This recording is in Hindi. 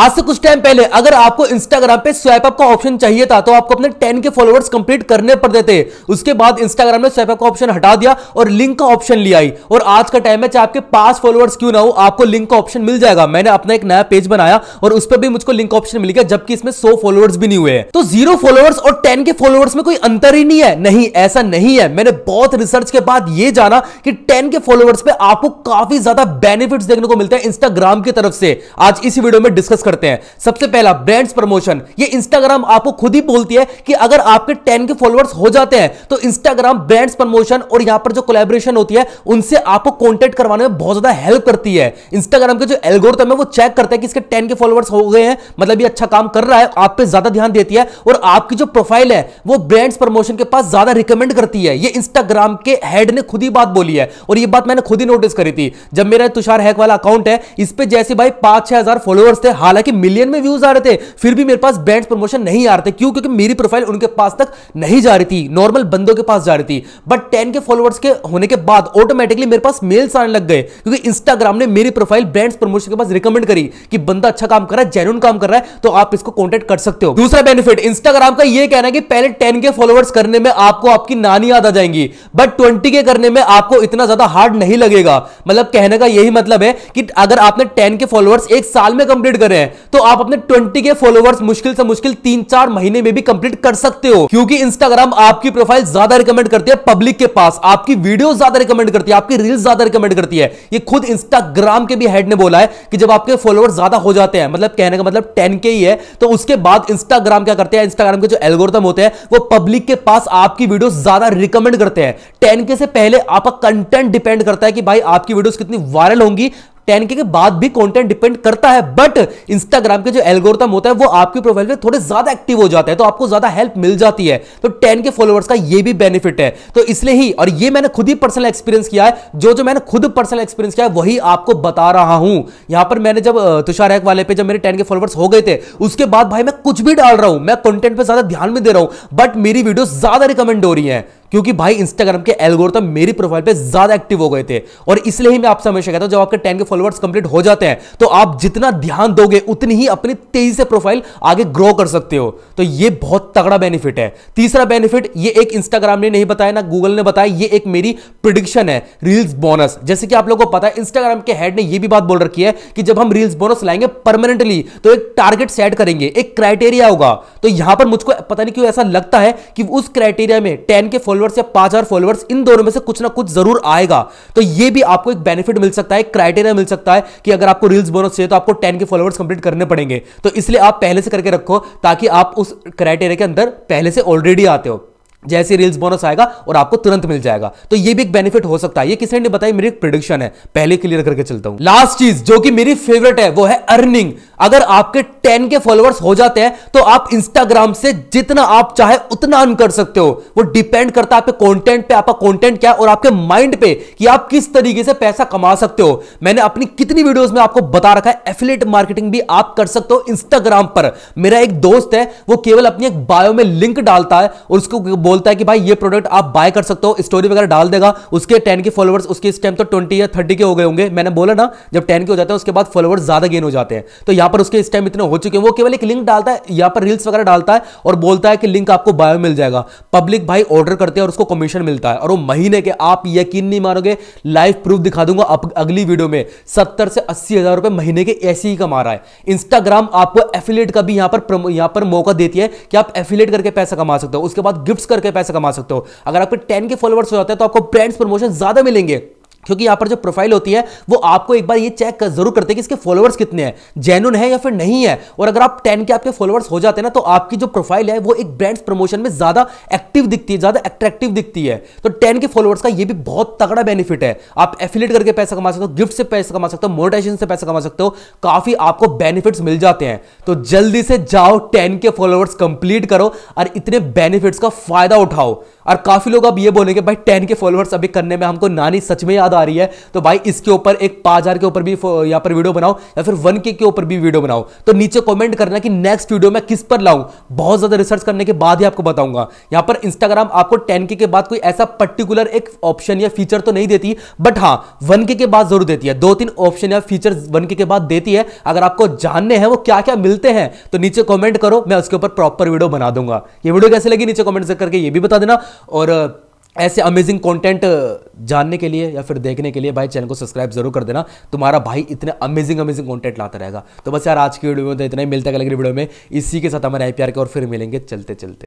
आज से कुछ टाइम पहले अगर आपको इंस्टाग्राम पे स्वैप अप का ऑप्शन चाहिए था तो आपको अपने 10 के फॉलोवर्स कंप्लीट करने पर देते उसके बाद इंस्टाग्राम ने स्वैप अप का ऑप्शन हटा दिया और लिंक का ऑप्शन लिया आई और आज का टाइम है चाहे आपके पास फॉलोवर्स क्यों ना हो आपको लिंक का ऑप्शन मिल जाएगा मैंने अपना एक नया पेज बनाया और उस पर भी मुझको लिंक ऑप्शन मिल गया जबकि इसमें सौ फॉलोवर्स भी नहीं हुए तो जीरो फॉलोवर्स और टेन के फॉलोवर्स में कोई अंतर ही नहीं है नहीं ऐसा नहीं है मैंने बहुत रिसर्च के बाद ये जाना कि टेन के फॉलोवर्स पे आपको काफी ज्यादा बेनिफिट देखने को मिलता है इंस्टाग्राम की तरफ से आज इसी वीडियो में डिस्कस करते हैं सबसे पहला ब्रांड्स प्रमोशन ये इंस्टाग्राम आपको खुद ही बोलती है कि अगर आपके टेन के फॉलोअर्स हो जाते हैं तो इंस्टाग्राम ब्रांड्स प्रमोशन और यहां पर जो कोलेब्रेशन होती है उनसे आपको कॉन्टेक्ट करवाने में बहुत ज्यादा हेल्प करती है इंस्टाग्राम के जो एल्गोरिथम है वो चेक करते हैं कि इसके टेन के फॉलोअर्स हो गए हैं मतलब ये अच्छा काम कर रहा है आप पे ज्यादा ध्यान देती है और आपकी जो प्रोफाइल है वो ब्रांड्स प्रमोशन के पास ज्यादा रिकमेंड करती है ये इंस्टाग्राम के हेड ने खुद ही बात बोली है और ये बात मैंने खुद ही नोटिस करी थी जब मेरा तुषार हैक वाला अकाउंट है इस पर जैसे भाई पांच छह हजार फॉलोअर्स थे हाल हालांकि मिलियन में व्यूज आ रहे थे फिर भी मेरे पास ब्रांड्स प्रमोशन नहीं आ रहे थे क्यों क्योंकि मेरी प्रोफाइल उनके पास तक नहीं जा रही थी नॉर्मल बंदों के पास जा रही थी बट टेन के फॉलोअर्स के होने के बाद ऑटोमेटिकली मेरे पास मेल्स आने लग गए क्योंकि इंस्टाग्राम ने मेरी प्रोफाइल ब्रांड प्रमोशन के पास रिकमेंड करी कि बंदा अच्छा काम कर रहा है जेन्यून काम कर रहा है तो आप इसको कॉन्टेक्ट कर सकते हो दूसरा बेनिफिट इंस्टाग्राम का यह कहना है कि पहले टेन के फॉलोअर्स करने में आपको आपकी नानी याद आ जाएंगी बट ट्वेंटी के करने में आपको इतना ज्यादा हार्ड नहीं लगेगा मतलब कहने का यही मतलब है कि अगर आपने टेन के फॉलोअर्स एक साल में कंप्लीट करे है तो आप अपने ट्वेंटी के फॉलोवर्स मुश्किल से मुश्किल तीन चार महीने में भी कंप्लीट कर सकते हो क्योंकि इंस्टाग्राम आपकी प्रोफाइल ज्यादा रिकमेंड करती है पब्लिक के पास आपकी वीडियो ज्यादा रिकमेंड करती है आपकी रील ज्यादा रिकमेंड करती है ये खुद इंस्टाग्राम के भी हेड ने बोला है कि जब आपके फॉलोअर ज्यादा हो जाते हैं मतलब कहने का मतलब टेन के ही है तो उसके बाद इंस्टाग्राम क्या करते हैं इंस्टाग्राम के जो एल्गोरिथम होते हैं वो पब्लिक के पास आपकी वीडियो ज्यादा रिकमेंड करते हैं टेन के से पहले आपका कंटेंट डिपेंड करता है कि भाई आपकी वीडियो कितनी वायरल होंगी टेन के, बाद भी कॉन्टेंट डिपेंड करता है बट इंस्टाग्राम के जो एल्गोरिथम होता है वो आपकी प्रोफाइल पे थोड़े ज्यादा एक्टिव हो जाता है तो आपको ज्यादा हेल्प मिल जाती है तो टेन के फॉलोअर्स का ये भी बेनिफिट है तो इसलिए ही और ये मैंने खुद ही पर्सनल एक्सपीरियंस किया है जो जो मैंने खुद पर्सनल एक्सपीरियंस किया है वही आपको बता रहा हूं यहां पर मैंने जब तुषार एक वाले पे जब मेरे टेन के फॉलोअर्स हो गए थे उसके बाद भाई मैं कुछ भी डाल रहा हूं मैं कंटेंट पे ज्यादा ध्यान भी दे रहा हूं बट मेरी वीडियो ज्यादा रिकमेंड हो रही है क्योंकि भाई इंस्टाग्राम के एल्गोरिथम मेरी प्रोफाइल पे ज्यादा एक्टिव हो गए थे और इसलिए ही मैं आपसे हमेशा कहता हूं जब आपके टेन के फॉलोअर्स कंप्लीट हो जाते हैं तो आप जितना ध्यान दोगे उतनी ही अपनी तेजी से प्रोफाइल आगे ग्रो कर सकते हो तो ये बहुत तगड़ा बेनिफिट है तीसरा बेनिफिट ये एक इंस्टाग्राम ने नहीं बताया ना गूगल ने बताया ये एक मेरी प्रिडिक्शन है रील्स बोनस जैसे कि आप लोगों को पता है इंस्टाग्राम के हेड ने यह भी बात बोल रखी है कि जब हम रील्स बोनस लाएंगे परमानेंटली तो एक टारगेट सेट करेंगे एक क्राइटेरिया होगा तो यहां पर मुझको पता नहीं क्यों ऐसा लगता है कि उस क्राइटेरिया में टेन के फॉलोअर्स फॉलोअर्स या पांच हजार फॉलोअर्स इन दोनों में से कुछ ना कुछ जरूर आएगा तो ये भी आपको एक बेनिफिट मिल सकता है क्राइटेरिया मिल सकता है कि अगर आपको रील्स बोनस चाहिए तो आपको टेन के फॉलोअर्स कंप्लीट करने पड़ेंगे तो इसलिए आप पहले से करके रखो ताकि आप उस क्राइटेरिया के अंदर पहले से ऑलरेडी आते हो जैसे रील्स बोनस आएगा और आपको तुरंत मिल जाएगा तो ये भी एक बेनिफिट हो सकता है ये किसने ने बताया मेरी एक प्रोडिक्शन है पहले क्लियर करके चलता हूं लास्ट चीज जो कि मेरी फेवरेट है वो है अर्निंग अगर आपके 10 के फॉलोअर्स हो जाते हैं तो आप इंस्टाग्राम से जितना आप चाहे उतना अर्न कर सकते हो वो डिपेंड करता है आपके कॉन्टेंट पे आपका कॉन्टेंट क्या है और आपके माइंड पे कि आप किस तरीके से पैसा कमा सकते हो मैंने अपनी कितनी वीडियोज में आपको बता रखा है एफिलेट मार्केटिंग भी आप कर सकते हो इंस्टाग्राम पर मेरा एक दोस्त है वो केवल अपनी एक बायो में लिंक डालता है और उसको बोल बोलता है कि भाई ये प्रोडक्ट आप बाय कर सकते हो स्टोरी वगैरह डाल देगा उसके टेन के फॉलोवर्स उसके इस टाइम तो ट्वेंटी या थर्टी के हो गए होंगे मैंने बोला ना जब टेन के हो जाते हैं उसके बाद फॉलोवर्स ज्यादा गेन हो जाते हैं तो यहाँ पर उसके इस टाइम इतने हो चुके हैं वो केवल एक लिंक डालता है यहाँ पर रील्स वगैरह डालता है और बोलता है कि लिंक आपको बायो मिल जाएगा पब्लिक भाई ऑर्डर करते हैं और उसको कमीशन मिलता है और वो महीने के आप यकीन नहीं मानोगे लाइव प्रूफ दिखा दूंगा अगली वीडियो में सत्तर से अस्सी हजार रुपए महीने के ऐसे ही कमा रहा है इंस्टाग्राम आपको एफिलेट का भी यहाँ पर यहाँ पर मौका देती है कि आप एफिलेट करके पैसा कमा सकते हो उसके बाद गिफ्ट्स करके पैसे कमा सकते हो अगर आपके टेन के फॉलोअर्स हो जाते हैं तो आपको ब्रांड्स प्रमोशन ज्यादा मिलेंगे क्योंकि यहाँ पर जो प्रोफाइल होती है वो आपको एक बार ये चेक कर जरूर करते हैं कि इसके फॉलोवर्स कितने हैं जेनुन है या फिर नहीं है और अगर आप टेन के आपके फॉलोअर्स हो जाते हैं ना तो आपकी जो प्रोफाइल है वो एक ब्रांड्स प्रमोशन में ज्यादा एक्टिव दिखती है ज्यादा अट्रैक्टिव दिखती है तो टेन के फॉलोवर्स का ये भी बहुत तगड़ा बेनिफिट है आप एफिलेट करके पैसा कमा सकते हो गिफ्ट से पैसा कमा सकते हो मोटिवेशन से पैसा कमा सकते हो काफी आपको बेनिफिट्स मिल जाते हैं तो जल्दी से जाओ टेन के फॉलोअर्स कंप्लीट करो और इतने बेनिफिट्स का फायदा उठाओ और काफी लोग अब ये बोलेंगे भाई टेन के फॉलोअर्स अभी करने में हमको नानी सच में याद आ रही है तो भाई इसके ऊपर एक पांच हजार के ऊपर भी यहां पर वीडियो बनाओ या फिर वन के ऊपर भी वीडियो बनाओ तो नीचे कॉमेंट करना कि नेक्स्ट वीडियो मैं किस पर लाऊ बहुत ज्यादा रिसर्च करने के बाद ही आपको बताऊंगा यहां पर इंस्टाग्राम आपको टेन के बाद कोई ऐसा पर्टिकुलर एक ऑप्शन या फीचर तो नहीं देती बट हाँ वन के बाद जरूर देती है दो तीन ऑप्शन या फीचर वन के बाद देती है अगर आपको जानने हैं वो क्या क्या मिलते हैं तो नीचे कॉमेंट करो मैं उसके ऊपर प्रॉपर वीडियो बना दूंगा ये वीडियो कैसे लगी नीचे कॉमेंट करके ये भी बता देना और ऐसे अमेजिंग कंटेंट जानने के लिए या फिर देखने के लिए भाई चैनल को सब्सक्राइब जरूर कर देना तुम्हारा भाई इतने अमेजिंग अमेजिंग कंटेंट लाता रहेगा तो बस यार आज की वीडियो में तो इतना ही मिलता है अगले वीडियो में इसी के साथ हमारे आई के और फिर मिलेंगे चलते चलते